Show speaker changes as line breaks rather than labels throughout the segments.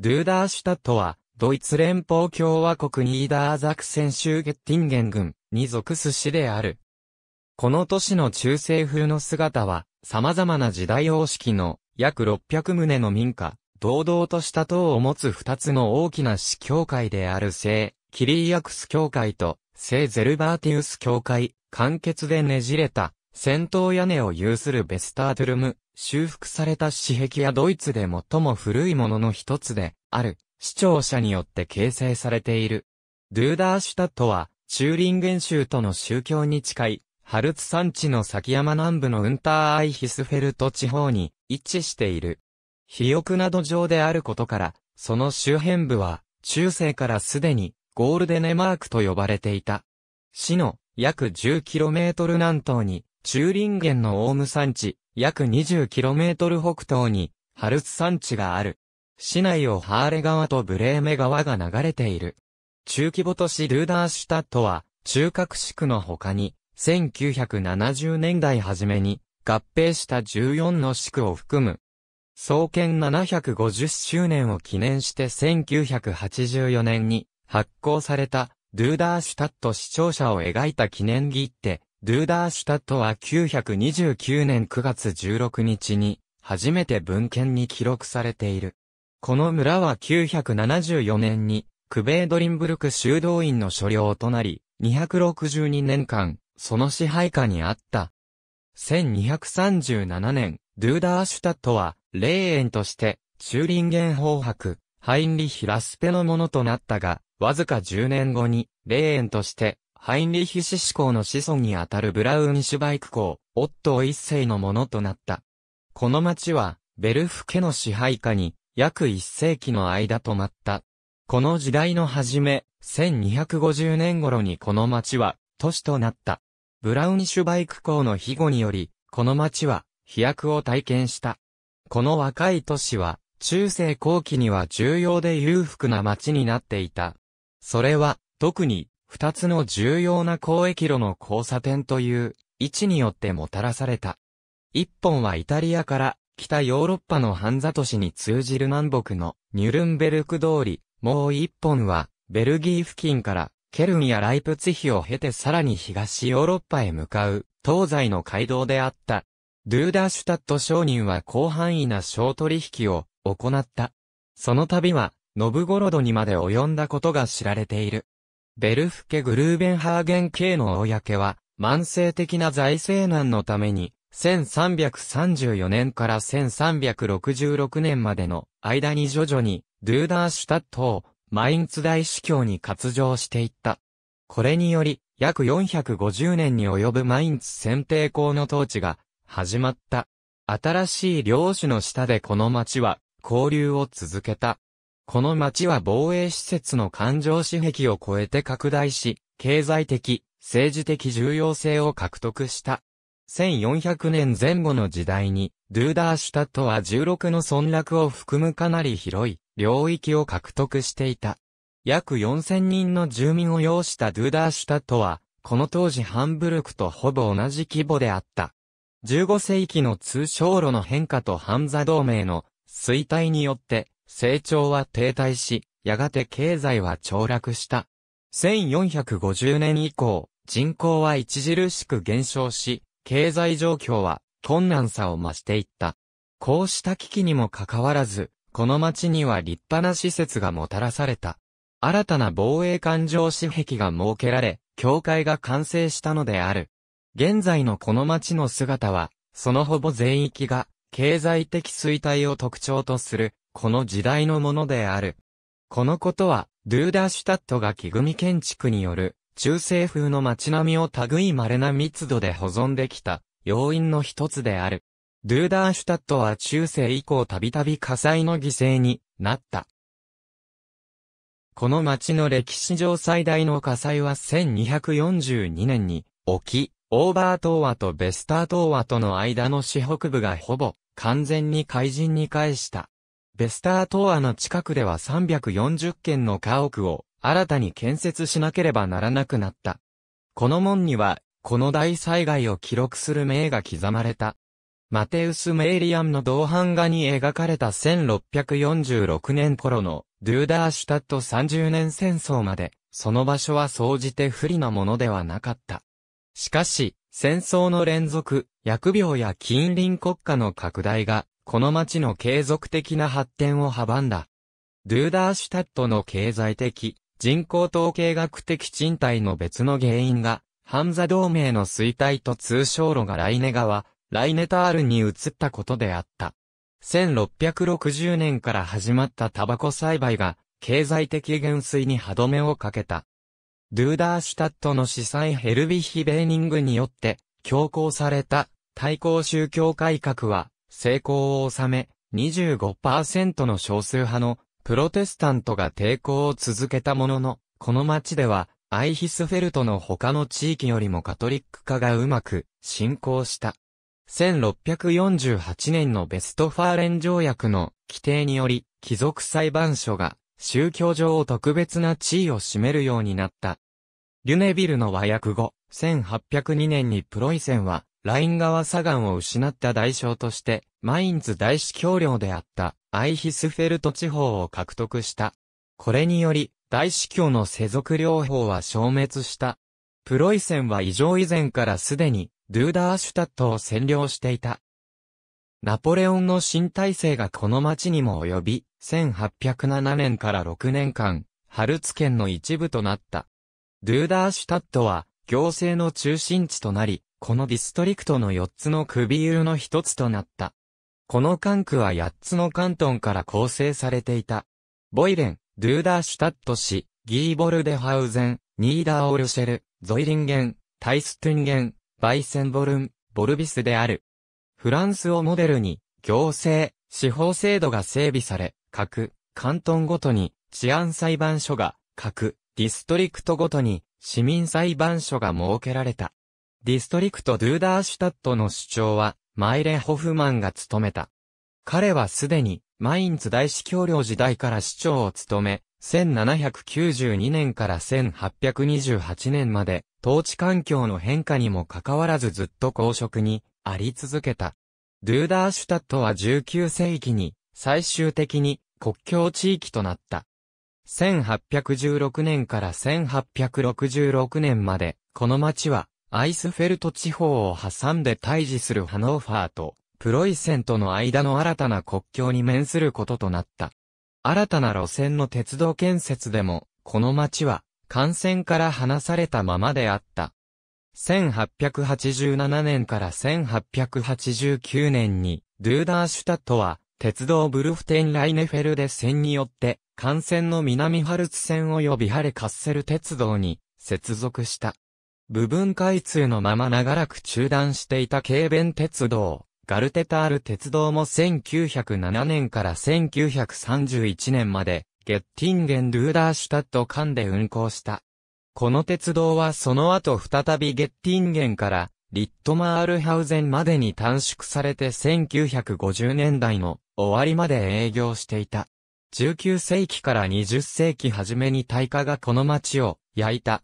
ドゥーダーシュタットは、ドイツ連邦共和国ニーダーザクセン州ゲッティンゲン郡に属す市である。この都市の中世風の姿は、様々な時代様式の約600棟の民家、堂々とした塔を持つ二つの大きな市教会である聖、キリーアクス教会と聖ゼルバーティウス教会、簡潔でねじれた、戦闘屋根を有するベスタートゥルム修復された史壁やドイツで最も古いものの一つで、ある、視聴者によって形成されている。ドゥーダーシュタットは、チューリンゲン州との宗教に近い、ハルツ山地の崎山南部のウンターアイヒスフェルト地方に位置している。肥沃など上であることから、その周辺部は、中世からすでに、ゴールデネマークと呼ばれていた。市の約 10km 南東に、チューリンゲンのオウム山地、約 20km 北東に、ハルツ山地がある。市内をハーレ川とブレーメ川が流れている。中規模都市ルーダーシュタットは、中核市区の他に、1970年代初めに、合併した14の市区を含む。創建750周年を記念して1984年に発行された、ルーダーシュタット視聴者を描いた記念切手、ドゥーダーシュタットは929年9月16日に、初めて文献に記録されている。この村は974年に、クベードリンブルク修道院の所領となり、262年間、その支配下にあった。1237年、ドゥーダーシュタットは、霊園として、チューリンゲン法博、ハインリヒ・ラスペのものとなったが、わずか10年後に、霊園として、ハインリヒシシ公の子孫にあたるブラウニシュバイク公、オットー一世のものとなった。この町は、ベルフ家の支配下に、約一世紀の間止まった。この時代の初め、1250年頃にこの町は、都市となった。ブラウニシュバイク公の庇護により、この町は、飛躍を体験した。この若い都市は、中世後期には重要で裕福な町になっていた。それは、特に、二つの重要な交易路の交差点という位置によってもたらされた。一本はイタリアから北ヨーロッパのハンザ都市に通じる南北のニュルンベルク通り、もう一本はベルギー付近からケルンやライプツヒを経てさらに東ヨーロッパへ向かう東西の街道であった。ドゥーダーシュタット商人は広範囲な商取引を行った。その旅はノブゴロドにまで及んだことが知られている。ベルフケ・グルーベンハーゲン系の公は、慢性的な財政難のために、1334年から1366年までの間に徐々に、ドゥーダーシュタットをマインツ大司教に割譲していった。これにより、約450年に及ぶマインツ選定校の統治が始まった。新しい領主の下でこの町は交流を続けた。この町は防衛施設の環状紙壁を超えて拡大し、経済的、政治的重要性を獲得した。1400年前後の時代に、ドゥーダーシュタットは16の村落を含むかなり広い領域を獲得していた。約4000人の住民を要したドゥーダーシュタットは、この当時ハンブルクとほぼ同じ規模であった。15世紀の通商路の変化とハンザ同盟の衰退によって、成長は停滞し、やがて経済は凋落した。1450年以降、人口は著しく減少し、経済状況は困難さを増していった。こうした危機にもかかわらず、この町には立派な施設がもたらされた。新たな防衛艦上紙壁が設けられ、教会が完成したのである。現在のこの町の姿は、そのほぼ全域が、経済的衰退を特徴とする、この時代のものである。このことは、ドゥーダーシュタットが木組建築による、中世風の街並みを類い稀な密度で保存できた、要因の一つである。ドゥーダーシュタットは中世以降たびたび火災の犠牲になった。この街の歴史上最大の火災は1242年に起き、オーバー島和とベスター島和との間の四北部がほぼ完全に海人に返した。ベスターーアの近くでは340軒の家屋を新たに建設しなければならなくなった。この門には、この大災害を記録する名が刻まれた。マテウス・メイリアンの銅版画に描かれた1646年頃のドゥーダーシュタット30年戦争まで、その場所は総じて不利なものではなかった。しかし、戦争の連続、疫病や近隣国家の拡大が、この町の継続的な発展を阻んだ。ドゥーダーシュタットの経済的、人口統計学的賃貸の別の原因が、ハンザ同盟の衰退と通称路がライネ川、ライネタールに移ったことであった。1660年から始まったタバコ栽培が、経済的減衰に歯止めをかけた。ドゥーダーシュタットの司祭ヘルビヒ・ベーニングによって、強行された対抗宗教改革は、成功を収め、25%の少数派のプロテスタントが抵抗を続けたものの、この町ではアイヒスフェルトの他の地域よりもカトリック化がうまく進行した。1648年のベストファーレン条約の規定により、貴族裁判所が宗教上特別な地位を占めるようになった。リュネビルの和訳後、1802年にプロイセンはライン川左岸を失った代償として、マインズ大司教領であったアイヒスフェルト地方を獲得した。これにより、大司教の世俗療法は消滅した。プロイセンは異常以前からすでに、ドゥーダーシュタットを占領していた。ナポレオンの新体制がこの町にも及び、1807年から6年間、ハルツ県の一部となった。ドゥーダーシュタットは、行政の中心地となり、このディストリクトの4つの首湯の1つとなった。この管区は8つの関東から構成されていた。ボイレン、ドゥーダーシュタット市、ギーボルデハウゼン、ニーダーオルシェル、ゾイリンゲン、タイストゥンゲン、バイセンボルン、ボルビスである。フランスをモデルに、行政、司法制度が整備され、各、関東ごとに、治安裁判所が、各、ディストリクトごとに、市民裁判所が設けられた。ディストリクト・ドゥーダーシュタットの主張は、マイレ・ホフマンが務めた。彼はすでに、マインツ大司教領時代から市長を務め、1792年から1828年まで、統治環境の変化にもかかわらずずっと公職にあり続けた。ドゥーダーシュタットは19世紀に最終的に国境地域となった。1816年から1866年までこの町はアイスフェルト地方を挟んで対峙するハノーファーと、プロイセンとの間の新たな国境に面することとなった。新たな路線の鉄道建設でも、この町は、幹線から離されたままであった。1887年から1889年に、ドゥーダーシュタットは、鉄道ブルフテンライネフェルデ線によって、幹線の南ハルツ線及びハレカッセル鉄道に接続した。部分開通のまま長らく中断していた軽便鉄道、ガルテタール鉄道も1907年から1931年まで、ゲッティンゲン・ルーダーシュタット間で運行した。この鉄道はその後再びゲッティンゲンから、リットマールハウゼンまでに短縮されて1950年代の終わりまで営業していた。19世紀から20世紀初めに大化がこの街を焼いた。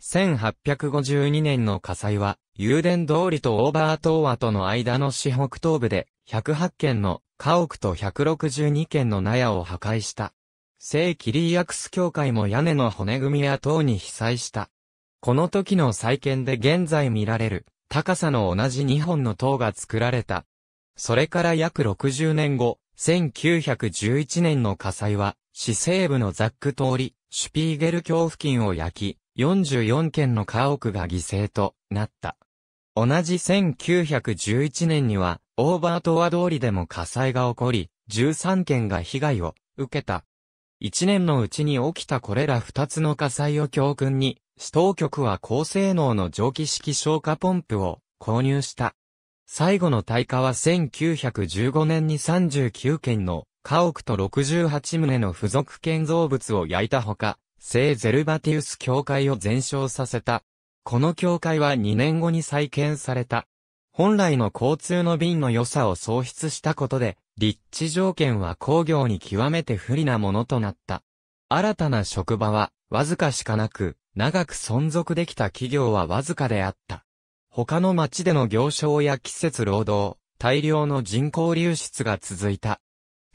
1852年の火災は、油田通りとオーバー島和との間の四北東部で、108軒の家屋と162軒の納屋を破壊した。聖キリーアクス教会も屋根の骨組みや塔に被災した。この時の再建で現在見られる、高さの同じ2本の塔が作られた。それから約60年後、1911年の火災は、市西部のザック通り、シュピーゲル橋付近を焼き、44件の家屋が犠牲となった。同じ1911年には、オーバートワ通りでも火災が起こり、13件が被害を受けた。1年のうちに起きたこれら2つの火災を教訓に、市当局は高性能の蒸気式消火ポンプを購入した。最後の大火は1915年に39件の家屋と68棟の付属建造物を焼いたほか、聖ゼルバティウス教会を全焼させた。この教会は2年後に再建された。本来の交通の便の良さを喪失したことで、立地条件は工業に極めて不利なものとなった。新たな職場は、わずかしかなく、長く存続できた企業はわずかであった。他の町での行商や季節労働、大量の人口流出が続いた。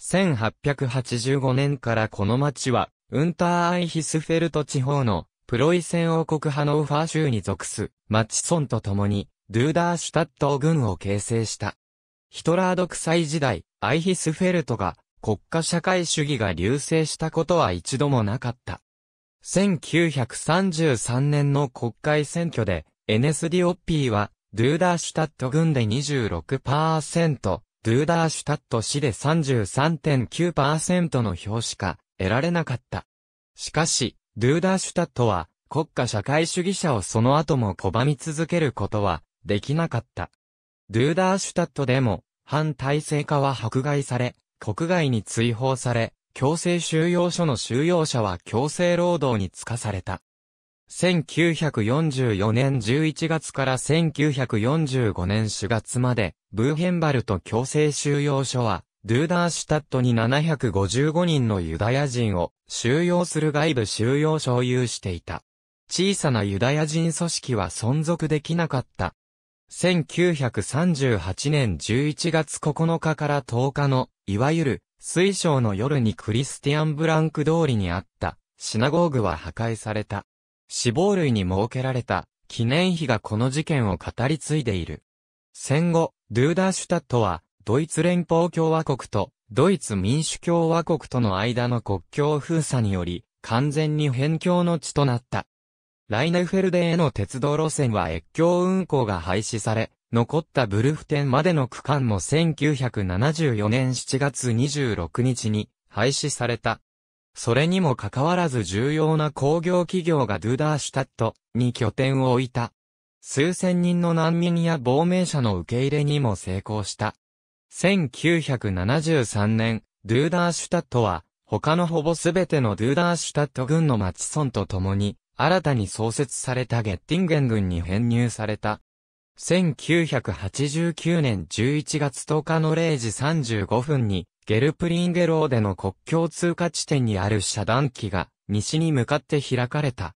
1885年からこの町はウンターアイヒスフェルト地方のプロイセン王国ハノーファー州に属すマチソンと共にドゥーダーシュタット軍を形成した。ヒトラー独裁時代、アイヒスフェルトが国家社会主義が流星したことは一度もなかった。1933年の国会選挙で、n s d オッピーは、ドゥーダーシュタット軍で26%、ドゥーダーシュタット市で33.9%の表紙か得られなかった。しかし、ドゥーダーシュタットは、国家社会主義者をその後も拒み続けることは、できなかった。ドゥーダーシュタットでも、反体制化は迫害され、国外に追放され、強制収容所の収容者は強制労働に使かされた。1944年11月から1945年4月まで、ブーヘンバルト強制収容所は、ドゥーダーシュタットに755人のユダヤ人を収容する外部収容所を有していた。小さなユダヤ人組織は存続できなかった。1938年11月9日から10日の、いわゆる、水晶の夜にクリスティアン・ブランク通りにあった、シナゴーグは破壊された。死亡類に設けられた、記念碑がこの事件を語り継いでいる。戦後、ドゥーダーシュタットは、ドイツ連邦共和国とドイツ民主共和国との間の国境封鎖により完全に辺境の地となった。ライネフェルデへの鉄道路線は越境運行が廃止され、残ったブルフテンまでの区間も1974年7月26日に廃止された。それにもかかわらず重要な工業企業がドゥダーシュタットに拠点を置いた。数千人の難民や亡命者の受け入れにも成功した。1973年、ドゥーダーシュタットは、他のほぼすべてのドゥーダーシュタット軍の町村と共に、新たに創設されたゲッティンゲン軍に編入された。1989年11月10日の0時35分に、ゲルプリンゲローでの国境通過地点にある遮断機が、西に向かって開かれた。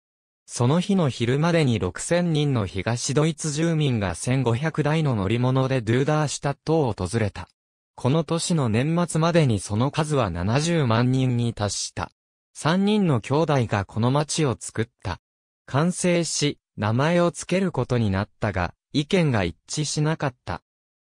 その日の昼までに6000人の東ドイツ住民が1500台の乗り物でドゥーダーシュタットを訪れた。この年の年末までにその数は70万人に達した。3人の兄弟がこの町を作った。完成し、名前を付けることになったが、意見が一致しなかった。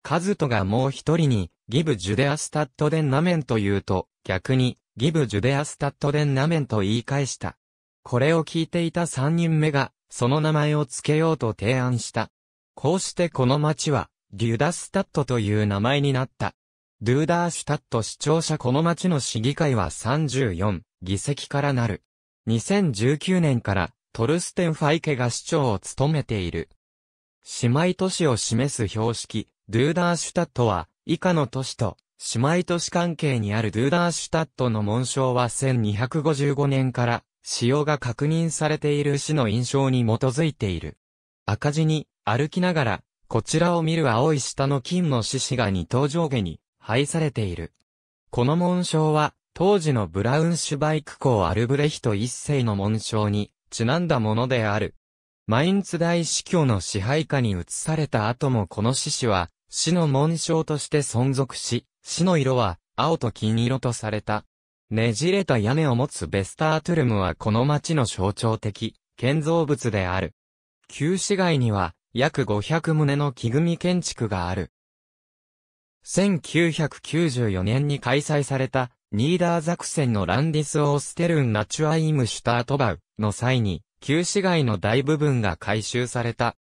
カズトがもう一人に、ギブ・ジュデアスタッド・デンナメンと言うと、逆に、ギブ・ジュデアスタッド・デンナメンと言い返した。これを聞いていた三人目が、その名前を付けようと提案した。こうしてこの町は、デュダスタットという名前になった。ドゥーダーシュタット市長者この町の市議会は34議席からなる。2019年からトルステンファイケが市長を務めている。姉妹都市を示す標識、ドゥーダーシュタットは以下の都市と姉妹都市関係にあるドゥーダーシュタットの紋章は1255年から使用が確認されている死の印象に基づいている。赤字に、歩きながら、こちらを見る青い下の金の獅子が二頭上下に配されている。この紋章は、当時のブラウンシュバイク校アルブレヒト一世の紋章にちなんだものである。マインツ大司教の支配下に移された後もこの獅子は、死の紋章として存続し、死の色は青と金色とされた。ねじれた屋根を持つベスタートゥルムはこの町の象徴的建造物である。旧市街には約500棟の木組建築がある。1994年に開催されたニーダーザクセンのランディス・オーステルン・ナチュアイム・シュタートバウの際に旧市街の大部分が改修された。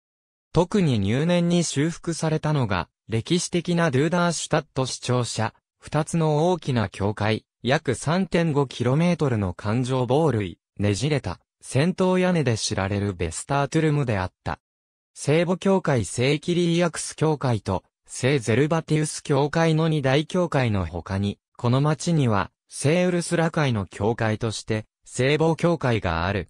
特に入念に修復されたのが歴史的なドゥーダーシュタット視聴者、二つの大きな教会、約 3.5km の環状防類、ねじれた、戦闘屋根で知られるベスタートゥルムであった。聖母教会聖キリーアクス教会と聖ゼルバティウス教会の二大教会の他に、この町には聖ウルスラ会の教会として聖母教会がある。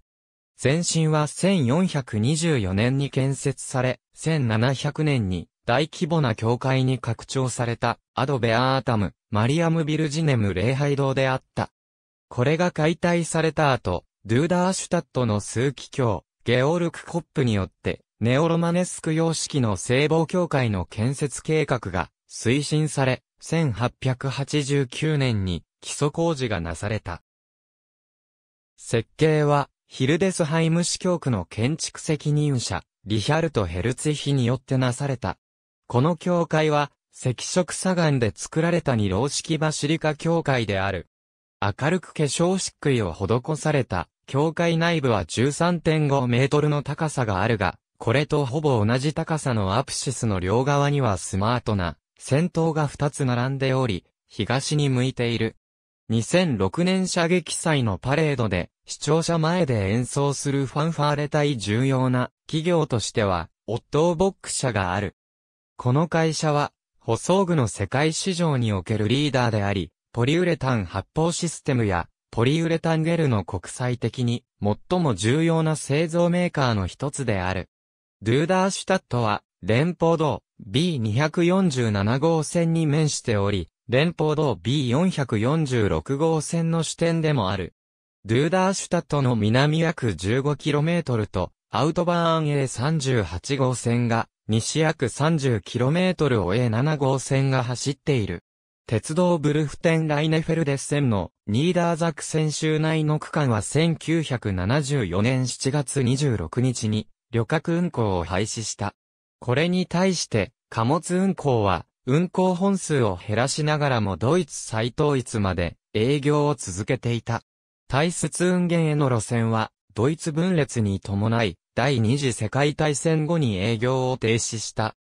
前身は1424年に建設され、1700年に大規模な教会に拡張されたアドベアータム、マリアムビルジネム礼拝堂であった。これが解体された後、ドゥーダーシュタットの枢機卿、ゲオルク・コップによって、ネオロマネスク様式の聖望教会の建設計画が推進され、1889年に基礎工事がなされた。設計は、ヒルデスハイム市教区の建築責任者、リヒャルト・ヘルツヒによってなされた。この教会は、赤色砂岩で作られた二老式バシリカ教会である。明るく化粧漆喰を施された、教会内部は13.5メートルの高さがあるが、これとほぼ同じ高さのアプシスの両側にはスマートな、戦闘が2つ並んでおり、東に向いている。2006年射撃祭のパレードで、視聴者前で演奏するファンファーレ隊重要な企業としては、オットーボック社がある。この会社は、舗装具の世界市場におけるリーダーであり、ポリウレタン発泡システムや、ポリウレタンゲルの国際的に最も重要な製造メーカーの一つである。ドゥーダーシュタットは、連邦道 B247 号線に面しており、連邦道 B446 号線の支店でもある。ドゥーダーシュタットの南約 15km と、アウトバーン A38 号線が西約 30km を A7 号線が走っている。鉄道ブルフテンライネフェルデッセンのニーダーザク線ン州内の区間は1974年7月26日に旅客運行を廃止した。これに対して貨物運行は運行本数を減らしながらもドイツ再統一まで営業を続けていた。体質運源への路線はドイツ分裂に伴い第二次世界大戦後に営業を停止した。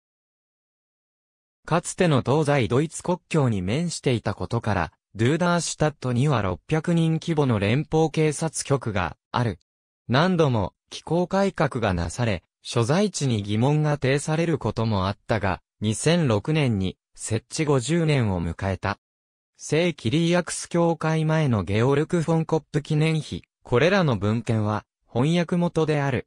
かつての東西ドイツ国境に面していたことから、ドゥーダーシュタットには600人規模の連邦警察局がある。何度も気候改革がなされ、所在地に疑問が呈されることもあったが、2006年に設置50年を迎えた。聖キリーアクス教会前のゲオルク・フォンコップ記念碑、これらの文献は翻訳元である